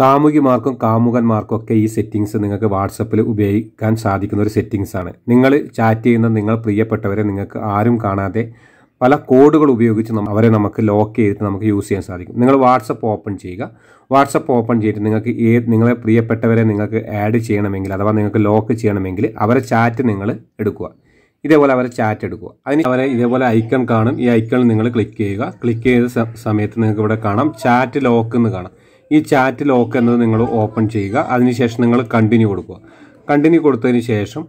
കാമുകിമാർക്കും കാമുകന്മാർക്കും ഒക്കെ ഈ സെറ്റിങ്സ് നിങ്ങൾക്ക് വാട്സപ്പിൽ ഉപയോഗിക്കാൻ സാധിക്കുന്ന ഒരു സെറ്റിങ്സ് ആണ് നിങ്ങൾ ചാറ്റ് ചെയ്യുന്ന നിങ്ങൾ പ്രിയപ്പെട്ടവരെ നിങ്ങൾക്ക് ആരും കാണാതെ പല കോഡുകൾ ഉപയോഗിച്ച് അവരെ നമുക്ക് ലോക്ക് ചെയ്തിട്ട് നമുക്ക് യൂസ് ചെയ്യാൻ സാധിക്കും നിങ്ങൾ വാട്സപ്പ് ഓപ്പൺ ചെയ്യുക വാട്സപ്പ് ഓപ്പൺ ചെയ്തിട്ട് നിങ്ങൾക്ക് ഏ നിങ്ങളെ പ്രിയപ്പെട്ടവരെ നിങ്ങൾക്ക് ആഡ് ചെയ്യണമെങ്കിൽ അഥവാ നിങ്ങൾക്ക് ലോക്ക് ചെയ്യണമെങ്കിൽ അവരെ ചാറ്റ് നിങ്ങൾ എടുക്കുക ഇതേപോലെ അവരെ ചാറ്റ് എടുക്കുക അതിന് അവരെ ഇതേപോലെ ഐക്കൺ കാണും ഈ ഐക്കണിൽ നിങ്ങൾ ക്ലിക്ക് ചെയ്യുക ക്ലിക്ക് ചെയ്ത സമയത്ത് നിങ്ങൾക്ക് ഇവിടെ കാണാം ചാറ്റ് ലോക്ക് എന്ന് കാണാം ഈ ചാറ്റ് ലോക്ക് എന്നത് നിങ്ങൾ ഓപ്പൺ ചെയ്യുക അതിനുശേഷം നിങ്ങൾ കണ്ടിന്യൂ കൊടുക്കുക കണ്ടിന്യൂ കൊടുത്തതിന് ശേഷം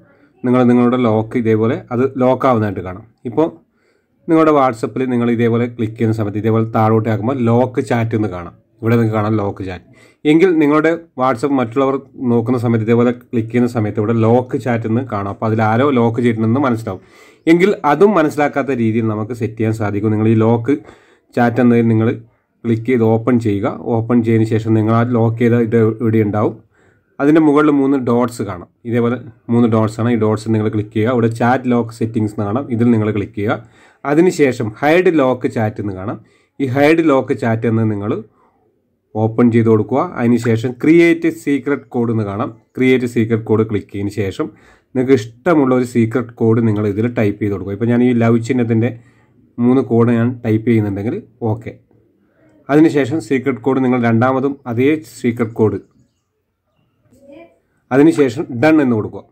നിങ്ങൾ നിങ്ങളുടെ ലോക്ക് ഇതേപോലെ അത് ലോക്ക് ആവുന്നതായിട്ട് കാണാം ഇപ്പോൾ നിങ്ങളുടെ വാട്സപ്പിൽ നിങ്ങൾ ഇതേപോലെ ക്ലിക്ക് ചെയ്യുന്ന സമയത്ത് ഇതേപോലെ താഴോട്ട് ആക്കുമ്പോൾ ലോക്ക് ചാറ്റ് എന്ന് കാണാം ഇവിടെ നിങ്ങൾക്ക് കാണാം ലോക്ക് ചാറ്റ് എങ്കിൽ നിങ്ങളുടെ വാട്സപ്പ് മറ്റുള്ളവർ നോക്കുന്ന സമയത്ത് ഇതേപോലെ ക്ലിക്ക് ചെയ്യുന്ന സമയത്ത് ഇവിടെ ലോക്ക് ചാറ്റ് എന്ന് കാണാം അപ്പോൾ അതിൽ ആരോ ലോക്ക് ചെയ്തിട്ടുണ്ടെന്ന് മനസ്സിലാവും എങ്കിൽ അതും മനസ്സിലാക്കാത്ത രീതിയിൽ നമുക്ക് സെറ്റ് ചെയ്യാൻ സാധിക്കും നിങ്ങൾ ഈ ലോക്ക് ചാറ്റ് എന്നതിൽ നിങ്ങൾ ക്ലിക്ക് ചെയ്ത് ഓപ്പൺ ചെയ്യുക ഓപ്പൺ ചെയ്തതിന് ശേഷം നിങ്ങൾ ആ ലോക്ക് ചെയ്ത ഇത് ഇവിടെ ഉണ്ടാവും അതിൻ്റെ മുകളിൽ മൂന്ന് ഡോട്ട്സ് കാണാം ഇതേപോലെ മൂന്ന് ഡോട്ട്സ് ആണ് ഈ ഡോട്ട്സ് നിങ്ങൾ ക്ലിക്ക് ചെയ്യുക ഇവിടെ ചാറ്റ് ലോക്ക് സെറ്റിങ്സ് എന്ന് കാണാം ഇതിൽ നിങ്ങൾ ക്ലിക്ക് ചെയ്യുക അതിനുശേഷം ഹൈഡ് ലോക്ക് ചാറ്റ് എന്ന് കാണാം ഈ ഹൈഡ് ലോക്ക് ചാറ്റ് എന്ന് നിങ്ങൾ ഓപ്പൺ ചെയ്ത് കൊടുക്കുക അതിനുശേഷം ക്രിയേറ്റ് സീക്രട്ട് കോഡ് എന്ന് കാണാം ക്രിയേറ്റ് സീക്രട്ട് കോഡ് ക്ലിക്ക് ചെയ്തതിന് ശേഷം നിങ്ങൾക്ക് ഇഷ്ടമുള്ള ഒരു സീക്രട്ട് കോഡ് നിങ്ങൾ ഇതിൽ ടൈപ്പ് ചെയ്ത് കൊടുക്കുക ഇപ്പോൾ ഞാൻ ഈ ലവ് ചിഹ്നത്തിൻ്റെ മൂന്ന് കോഡ് ഞാൻ ടൈപ്പ് ചെയ്യുന്നുണ്ടെങ്കിൽ ഓക്കെ അതിനുശേഷം സീക്രട്ട് കോഡ് നിങ്ങൾ രണ്ടാമതും അതേ സീക്രട്ട് കോഡ് അതിനുശേഷം ഡൺ എന്ന് കൊടുക്കുക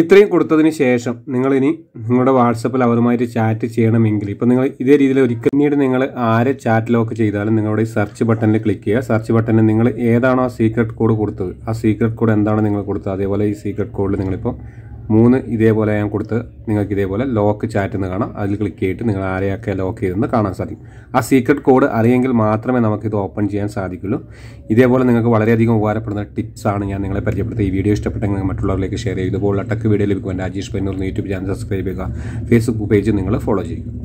ഇത്രയും കൊടുത്തതിന് ശേഷം നിങ്ങൾ ഇനി നിങ്ങളുടെ വാട്സപ്പിൽ അവരുമായിട്ട് ചാറ്റ് ചെയ്യണമെങ്കിൽ ഇപ്പം നിങ്ങൾ ഇതേ രീതിയിൽ ഒരിക്കൽ പിന്നീട് നിങ്ങൾ ആരെ ചാറ്റ് ലോക്ക് ചെയ്താലും നിങ്ങളുടെ സെർച്ച് ബട്ടണിൽ ക്ലിക്ക് ചെയ്യുക സെർച്ച് ബട്ടണിൽ നിങ്ങൾ ഏതാണോ ആ സീക്രട്ട് കോഡ് കൊടുത്തത് ആ സീക്രട്ട് കോഡ് എന്താണോ നിങ്ങൾ കൊടുത്തത് അതേപോലെ ഈ സീക്രട്ട് കോഡിൽ നിങ്ങളിപ്പോൾ മൂന്ന് ഇതേപോലെ ഞാൻ കൊടുത്ത് നിങ്ങൾക്ക് ഇതേപോലെ ലോക്ക് ചാറ്റ് എന്ന് കാണാം അതിൽ ക്ലിക്ക് ചെയ്തിട്ട് നിങ്ങൾ ആരെയൊക്കെ ലോക്ക് ചെയ്തെന്ന് കാണാൻ സാധിക്കും ആ സീക്രട്ട് കോഡ് അറിയെങ്കിൽ മാത്രമേ നമുക്കിത് ഓപ്പൺ ചെയ്യാൻ സാധിക്കുള്ളൂ ഇതേപോലെ നിങ്ങൾക്ക് വളരെയധികം ഉപകാരപ്പെടുന്ന ടിപ്സാണ് ഞാൻ നിങ്ങളെ പരിചയപ്പെടുത്തുക ഈ വീഡിയോ ഇഷ്ടപ്പെട്ടെങ്കിൽ മറ്റുള്ളവരിലേക്ക് ഷെയർ ചെയ്യും ഇതുപോലുള്ള ടെക് വീഡിയോ ലഭിക്കുവാൻ Rajesh Pennoor YouTube channel subscribe ചെയ്യുക ഫേസ്ബുക്ക് പേജ് നിങ്ങൾ ഫോളോ ചെയ്യുക